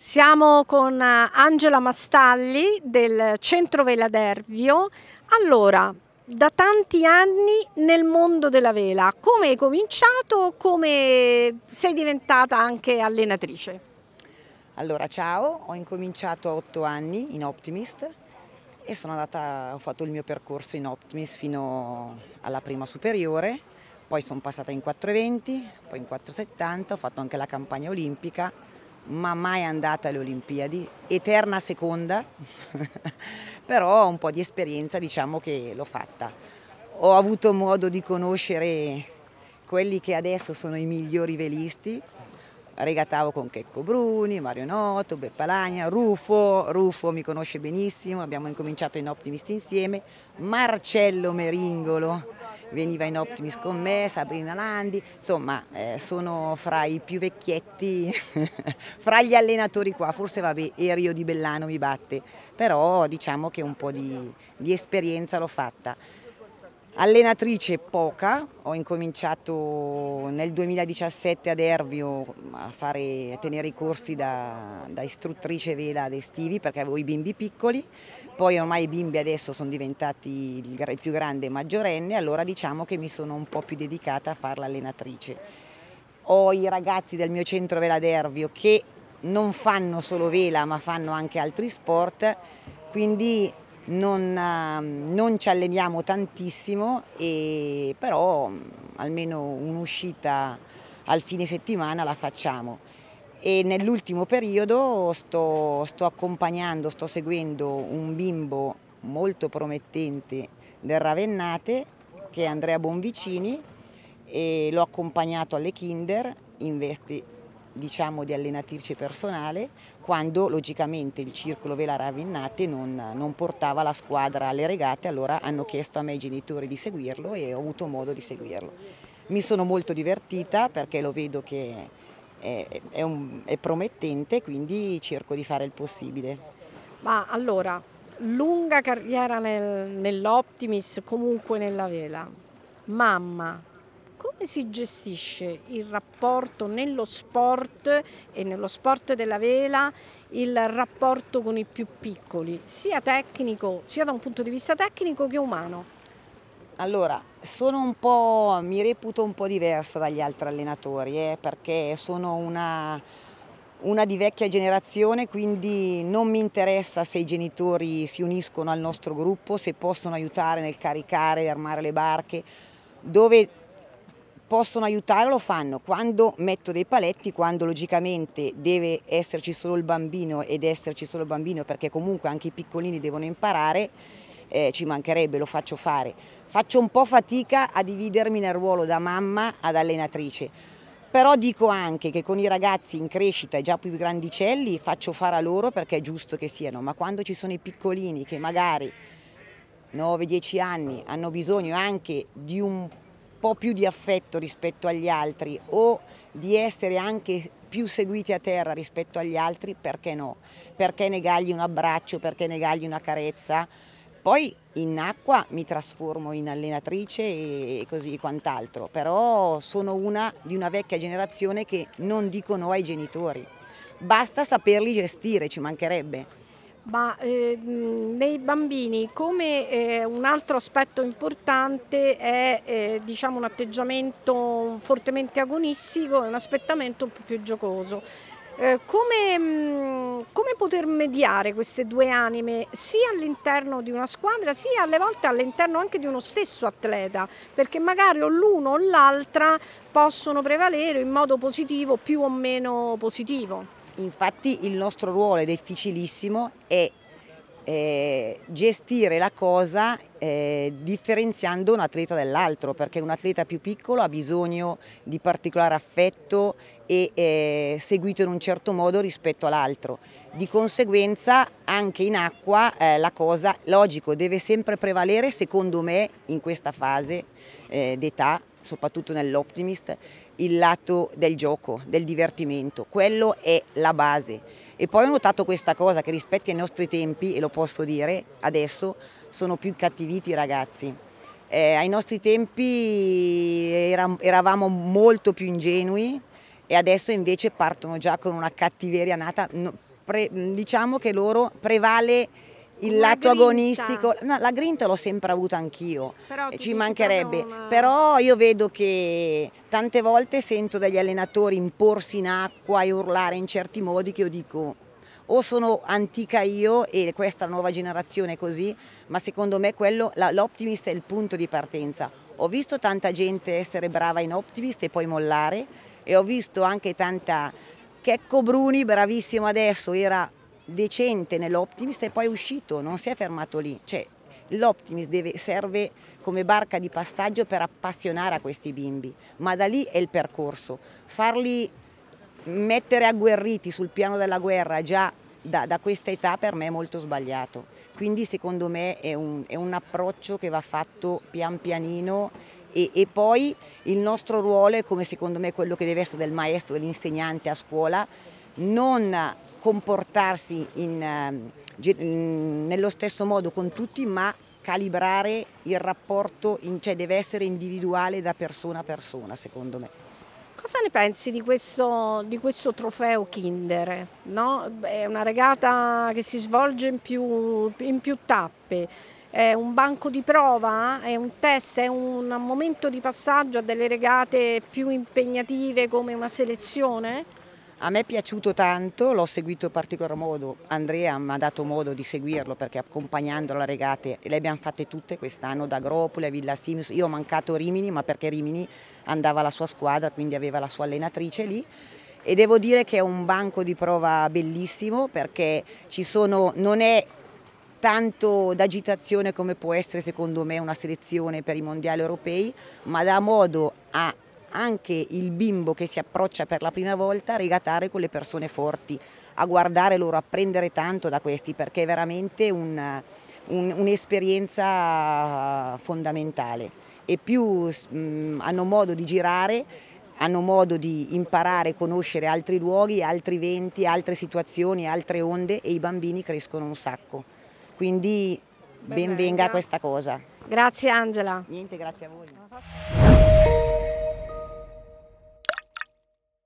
Siamo con eh, Angela Mastalli del Centro Vela d'Ervio. Allora, da tanti anni nel mondo della vela, come hai cominciato, come sei diventata anche allenatrice? Allora, ciao, ho incominciato a 8 anni in Optimist e sono andata, ho fatto il mio percorso in Optimist fino alla prima superiore, poi sono passata in 4,20, poi in 4,70, ho fatto anche la campagna olimpica ma mai andata alle Olimpiadi, eterna seconda, però un po' di esperienza diciamo che l'ho fatta. Ho avuto modo di conoscere quelli che adesso sono i migliori velisti, regatavo con Checco Bruni, Mario Noto, Beppa Lagna, Rufo, Rufo mi conosce benissimo, abbiamo incominciato in Optimist insieme, Marcello Meringolo veniva in Optimis con me, Sabrina Landi, insomma eh, sono fra i più vecchietti, fra gli allenatori qua, forse vabbè Erio di Bellano mi batte, però diciamo che un po' di, di esperienza l'ho fatta. Allenatrice poca, ho incominciato nel 2017 ad Ervio a, fare, a tenere i corsi da, da, istruttrice vela ad estivi perché avevo i bimbi piccoli, poi ormai i bimbi adesso sono diventati il più grande e maggiorenne, allora diciamo che mi sono un po' più dedicata a fare l'allenatrice. Ho i ragazzi del mio centro vela d'Ervio che non fanno solo vela ma fanno anche altri sport, quindi non, ehm, non ci alleniamo tantissimo, e, però mm, almeno un'uscita al fine settimana la facciamo. E nell'ultimo periodo sto, sto accompagnando, sto seguendo un bimbo molto promettente del Ravennate che è Andrea Bonvicini e l'ho accompagnato alle Kinder in veste diciamo, di allenatrice personale quando logicamente il circolo Vela Ravinnate non, non, portava la squadra alle regate, allora hanno chiesto a me i genitori di seguirlo e ho avuto modo di seguirlo. Mi sono molto divertita perché lo vedo che è, è, un, è promettente, quindi cerco di fare il possibile. Ma allora, lunga carriera nel, nell'Optimis, comunque nella Vela, mamma, come si gestisce il rapporto nello sport e nello sport della vela, il rapporto con i più piccoli, sia tecnico, sia da un punto di vista tecnico che umano? Allora, sono un po', mi reputo un po' diversa dagli altri allenatori eh, perché sono una, una, di vecchia generazione, quindi non mi interessa se i genitori si uniscono al nostro gruppo, se possono aiutare nel caricare, e armare le barche, dove possono aiutare lo fanno. Quando metto dei paletti, quando logicamente deve esserci solo il bambino ed esserci solo il bambino perché comunque anche i piccolini devono imparare, eh, ci mancherebbe, lo faccio fare. Faccio un po' fatica a dividermi nel ruolo da mamma ad allenatrice, però dico anche che con i ragazzi in crescita e già più grandicelli faccio fare a loro perché è giusto che siano, ma quando ci sono i piccolini che magari 9-10 anni hanno bisogno anche di un po' più di affetto rispetto agli altri o di essere anche più seguiti a terra rispetto agli altri, perché no? Perché negargli un abbraccio, perché negargli una carezza? Poi in acqua mi trasformo in allenatrice e così quant'altro, però sono una di una vecchia generazione che non dico no ai genitori. Basta saperli gestire, ci mancherebbe. Ma eh, nei bambini come eh, un altro aspetto importante è eh, diciamo un atteggiamento fortemente agonistico e un aspettamento un po' più giocoso. Eh, come, mm, come, poter mediare queste due anime sia all'interno di una squadra sia alle volte all'interno anche di uno stesso atleta perché magari o l'uno o l'altra possono prevalere in modo positivo più o meno positivo. Infatti il nostro ruolo è difficilissimo è eh, gestire la cosa eh, differenziando un atleta dall'altro, perché un atleta più piccolo ha bisogno di particolare affetto e eh, seguito in un certo modo rispetto all'altro. Di conseguenza anche in acqua eh, la cosa, logico, deve sempre prevalere secondo me in questa fase eh, d'età, soprattutto nell'optimist, il lato del gioco, del divertimento, quello è la base. E poi ho notato questa cosa che rispetto ai nostri tempi, e lo posso dire adesso, sono più cattiviti i ragazzi. Eh, ai nostri tempi eravamo molto più ingenui e adesso invece partono già con una cattiveria nata. diciamo che loro prevale il Una lato grinta. agonistico, no, la grinta l'ho sempre avuta anch'io, ci mancherebbe, una... Eh, però io vedo che tante volte sento degli allenatori imporsi in acqua e urlare in certi modi che io dico o sono antica io e questa nuova generazione è così, ma secondo me l'optimist è il punto di partenza. Ho visto tanta gente essere brava in optimist e poi mollare e ho visto anche tanta Checco Bruni, bravissimo adesso, era decente nell'Optimist e poi è uscito, non si è fermato lì. Cioè, L'Optimist serve come barca di passaggio per appassionare a questi bimbi, ma da lì è il percorso. Farli mettere agguerriti sul piano della guerra già da, da questa età per me è molto sbagliato. Quindi secondo me è un, è un approccio che va fatto pian pianino e, e, poi il nostro ruolo è come secondo me quello che deve essere del maestro, dell'insegnante a scuola, non comportarsi in, ehm, in, nello stesso modo con tutti, ma calibrare il rapporto, in, cioè deve essere individuale da persona a persona, secondo me. Cosa ne pensi di questo, di questo trofeo Kinder? No? È una regata che si svolge in più, in più tappe. È un banco di prova, è un test, è un momento di passaggio a delle regate più impegnative come una selezione? A me è piaciuto tanto, l'ho seguito in particolar modo, Andrea mi ha dato modo di seguirlo perché accompagnandolo a regate le abbiamo fatte tutte quest'anno da Gropoli a Villa Simus, io ho mancato Rimini ma perché Rimini andava la sua squadra quindi aveva la sua allenatrice lì e devo dire che è un banco di prova bellissimo perché sono, non è tanto d'agitazione come può essere secondo me una selezione per i mondiali europei ma dà modo a anche il bimbo che si approccia per la prima volta a regatare con le persone forti, a guardare loro, a prendere tanto da questi perché è veramente un'esperienza un, fondamentale e più mh, mm, hanno modo di girare hanno modo di imparare, conoscere altri luoghi, altri venti, altre situazioni, altre onde e i bambini crescono un sacco. Quindi benvenga, venga questa cosa. Grazie Angela. Niente, grazie a voi.